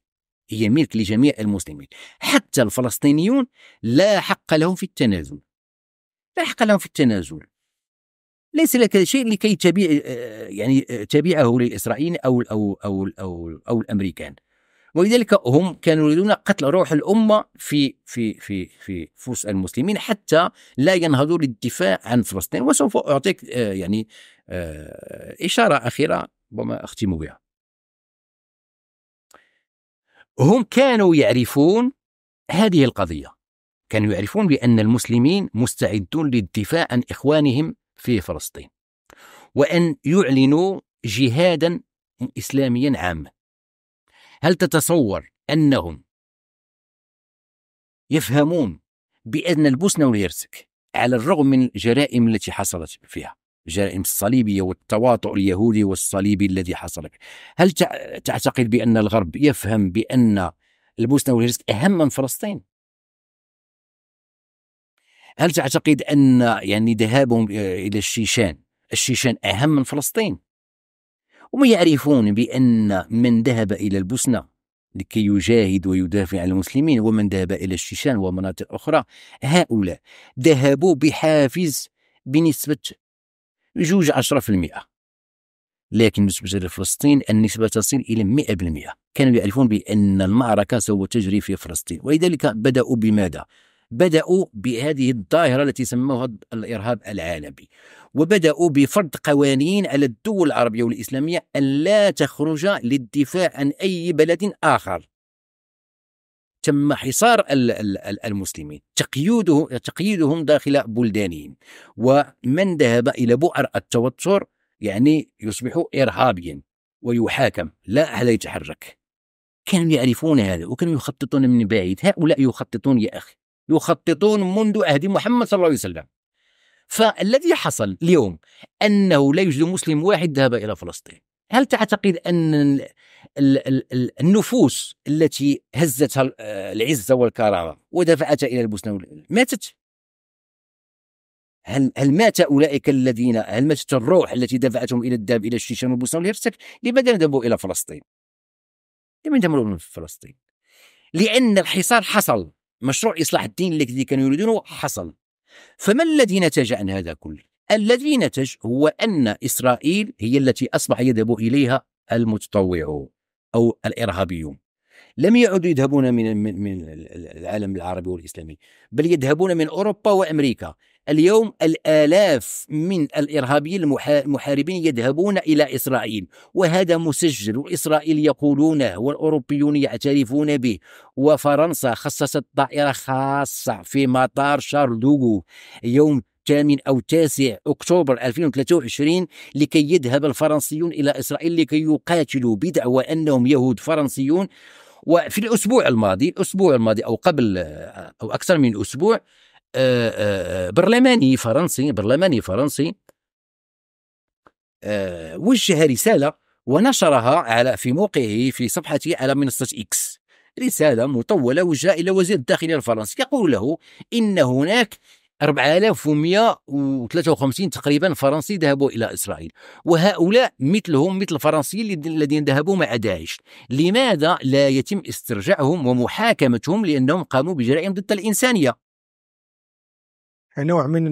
هي ملك لجميع المسلمين حتى الفلسطينيون لا حق لهم في التنازل لا حق لهم في التنازل ليس لك شيء لكي تبيع آه، يعني آه، تبيعه للاسرائيليين او او او او, أو الامريكان ولذلك هم كانوا يريدون قتل روح الامه في في في في فوس المسلمين حتى لا ينهضوا للدفاع عن فلسطين وسوف اعطيك آه، يعني آه، اشاره اخيره ربما اختم بها. هم كانوا يعرفون هذه القضيه كانوا يعرفون بان المسلمين مستعدون للدفاع عن اخوانهم في فلسطين وان يعلنوا جهادا اسلاميا عاما هل تتصور أنهم يفهمون بأن البوسنة والهرسك على الرغم من الجرائم التي حصلت فيها الجرائم الصليبية والتواطؤ اليهودي والصليبي الذي حصل هل تعتقد بأن الغرب يفهم بأن البوسنة والهرسك أهم من فلسطين هل تعتقد أن يعني ذهابهم إلى الشيشان الشيشان أهم من فلسطين هم يعرفون بأن من ذهب إلى البوسنة لكي يجاهد ويدافع عن المسلمين ومن ذهب إلى الشيشان ومناطق أخرى هؤلاء ذهبوا بحافز بنسبة جوج عشرة في المئة لكن بالنسبة لفلسطين النسبة تصل إلى 100% كانوا يعرفون بأن المعركة سوف تجري في فلسطين ولذلك بدأوا بماذا؟ بدأوا بهذه الظاهرة التي سموها الإرهاب العالمي وبدأوا بفرض قوانين على الدول العربية والإسلامية أن لا تخرج للدفاع عن أي بلد آخر تم حصار المسلمين تقييدهم داخل بلدانهم ومن ذهب إلى بؤر التوتر يعني يصبح إرهابيا ويحاكم لا أحد يتحرك كانوا يعرفون هذا وكانوا يخططون من بعيد هؤلاء يخططون يا أخي يخططون منذ عهد محمد صلى الله عليه وسلم فالذي حصل اليوم أنه لا يوجد مسلم واحد ذهب إلى فلسطين هل تعتقد أن النفوس التي هزتها العزة والكرامة ودفعتها إلى البوسنة ماتت هل هل مات اولئك الذين هل ماتت الروح التي دفعتهم الى الذهاب الى الشيشان والبوسنه والهرسك؟ لماذا ذهبوا الى فلسطين؟ لماذا ذهبوا الى فلسطين؟ لان الحصار حصل مشروع إصلاح الدين الذي كانوا يريدونه حصل فما الذي نتج عن هذا كله؟ الذي نتج هو أن إسرائيل هي التي أصبح يذهب إليها المتطوعون أو الإرهابيون لم يعدوا يذهبون من من العالم العربي والاسلامي بل يذهبون من اوروبا وامريكا اليوم الآلاف من الإرهابيين المحاربين يذهبون إلى إسرائيل وهذا مسجل وإسرائيل يقولونه والأوروبيون يعترفون به وفرنسا خصصت طائرة خاصة في مطار شارل دوغو يوم الثامن أو التاسع أكتوبر 2023 لكي يذهب الفرنسيون إلى إسرائيل لكي يقاتلوا بدعوى أنهم يهود فرنسيون وفي الأسبوع الماضي الأسبوع الماضي أو قبل أو أكثر من أسبوع آه، آه، آه، برلماني فرنسي برلماني فرنسي وجه رسالة ونشرها على في موقعه في صفحته على منصة إكس رسالة مطولة وجهة إلى وزير الداخلية الفرنسي يقول له إن هناك 4153 تقريبا فرنسي ذهبوا الى اسرائيل وهؤلاء مثلهم مثل الفرنسيين الذين ذهبوا مع داعش لماذا لا يتم استرجاعهم ومحاكمتهم لانهم قاموا بجرائم ضد الانسانيه يعني نوع من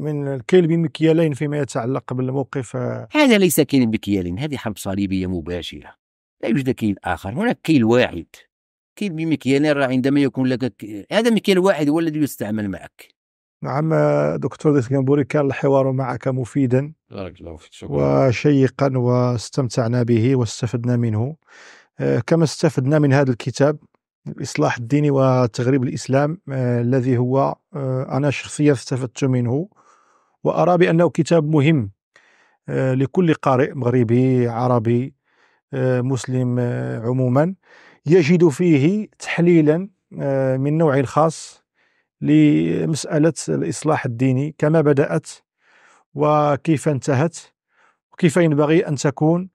من الكيل بمكيالين فيما يتعلق بالموقف آه. هذا ليس كيل بمكيالين هذه حرب صليبيه مباشره لا يوجد كيل اخر هناك كيل واحد كيل بمكيالين راه عندما يكون لك هذا مكيال واحد هو الذي يستعمل معك نعم آه، دكتور ديسكنبوري كان الحوار معك مفيدا بارك الله فيك شكرا وشيقا واستمتعنا به واستفدنا منه آه، كما استفدنا من هذا الكتاب الإصلاح الديني وتغريب الإسلام آه، الذي هو آه، أنا شخصيا استفدت منه وأرى بأنه كتاب مهم آه، لكل قارئ مغربي عربي مسلم عموما يجد فيه تحليلا من نوع خاص لمسألة الإصلاح الديني كما بدأت وكيف انتهت وكيف ينبغي أن تكون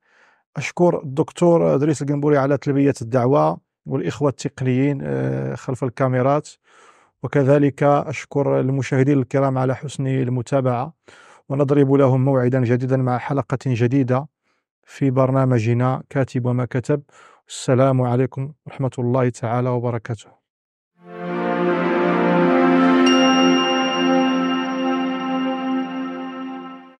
أشكر الدكتور إدريس القنبوري على تلبية الدعوة والإخوة التقنيين آه، خلف الكاميرات وكذلك أشكر المشاهدين الكرام على حسن المتابعة ونضرب لهم موعدا جديدا مع حلقة جديدة في برنامجنا كاتب وما كتب السلام عليكم ورحمة الله تعالى وبركاته